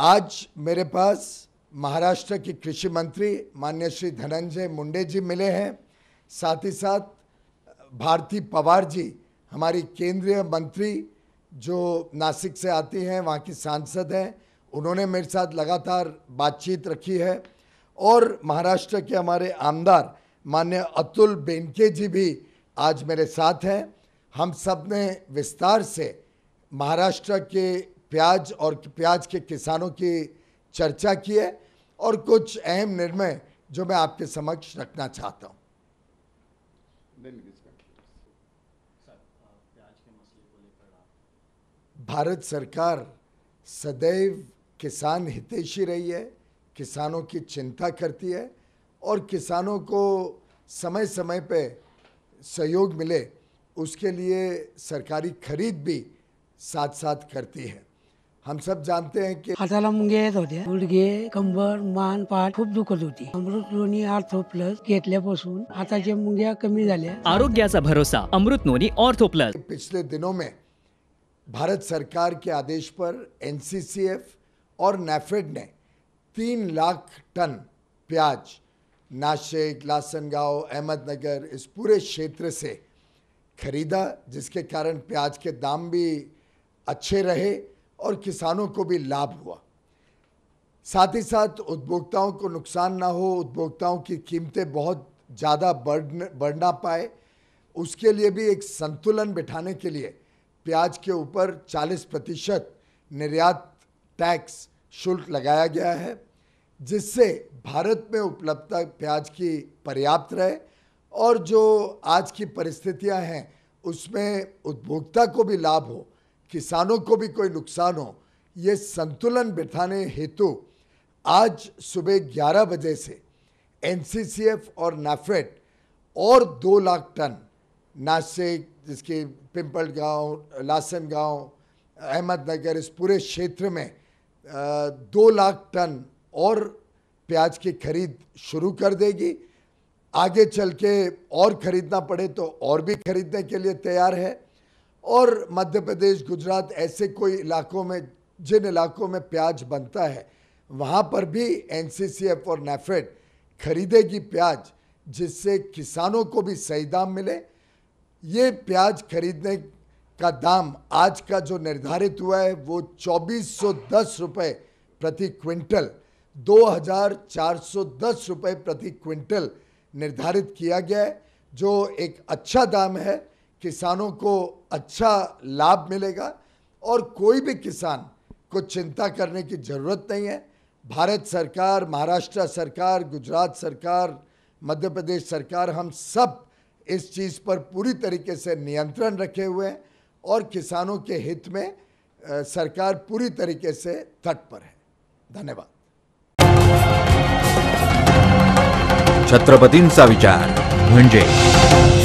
आज मेरे पास महाराष्ट्र के कृषि मंत्री मान्य श्री धनंजय मुंडे जी मिले हैं साथ ही साथ भारती पवार जी हमारी केंद्रीय मंत्री जो नासिक से आती हैं वहाँ की सांसद हैं उन्होंने मेरे साथ लगातार बातचीत रखी है और महाराष्ट्र के हमारे आमदार मान्य अतुल बेनके जी भी आज मेरे साथ हैं हम सब ने विस्तार से महाराष्ट्र के प्याज और प्याज के किसानों की चर्चा की है और कुछ अहम निर्णय जो मैं आपके समक्ष रखना चाहता हूँ भारत सरकार सदैव किसान हितेशी रही है किसानों की चिंता करती है और किसानों को समय समय पे सहयोग मिले उसके लिए सरकारी खरीद भी साथ साथ करती है हम सब जानते हैं कि हाताला मुंगे तो होते गुडघे कंबर मान पाठ खूब दुखत होती अमृत लोणी ऑर्थो प्लस आता हाताच्या मुंग्या कमी झाल्या आरोग्याचा भरोसा अमृत नोनी ऑर्थो प्लस पिछले दिनों में भारत सरकार के आदेश पर एनसीसीएफ और नेफेड e ने तीन लाख टन प्याज नाशिक लासनगांव अहमदनगर इस पूरे क्षेत्र से खरीदा जिसके कारण प्याज के दाम भी अच्छे रहे और किसानों को भी लाभ हुआ साथ ही साथ उपभोक्ताओं को नुकसान ना हो उपभोक्ताओं की कीमतें बहुत ज़्यादा बढ़ बढ़ ना पाए उसके लिए भी एक संतुलन बिठाने के लिए प्याज के ऊपर 40 प्रतिशत निर्यात टैक्स शुल्क लगाया गया है जिससे भारत में उपलब्धता प्याज की पर्याप्त रहे और जो आज की परिस्थितियां हैं उसमें उपभोक्ता को भी लाभ हो किसानों को भी कोई नुकसान हो ये संतुलन बिठाने हेतु आज सुबह 11 बजे से एनसीसीएफ और नाफेड और दो लाख टन नासिक जिसके पिंपल गांव लासन गांव अहमदनगर इस पूरे क्षेत्र में दो लाख टन और प्याज की खरीद शुरू कर देगी आगे चल के और ख़रीदना पड़े तो और भी ख़रीदने के लिए तैयार है और मध्य प्रदेश गुजरात ऐसे कोई इलाकों में जिन इलाकों में प्याज बनता है वहाँ पर भी एन और नेफेड खरीदेगी प्याज जिससे किसानों को भी सही दाम मिले ये प्याज खरीदने का दाम आज का जो निर्धारित हुआ है वो 2410 रुपए प्रति क्विंटल 2410 रुपए प्रति क्विंटल निर्धारित किया गया है जो एक अच्छा दाम है किसानों को अच्छा लाभ मिलेगा और कोई भी किसान को चिंता करने की ज़रूरत नहीं है भारत सरकार महाराष्ट्र सरकार गुजरात सरकार मध्य प्रदेश सरकार हम सब इस चीज़ पर पूरी तरीके से नियंत्रण रखे हुए हैं और किसानों के हित में सरकार पूरी तरीके से तट पर है धन्यवाद छत्रपतींचा विचार म्हणजे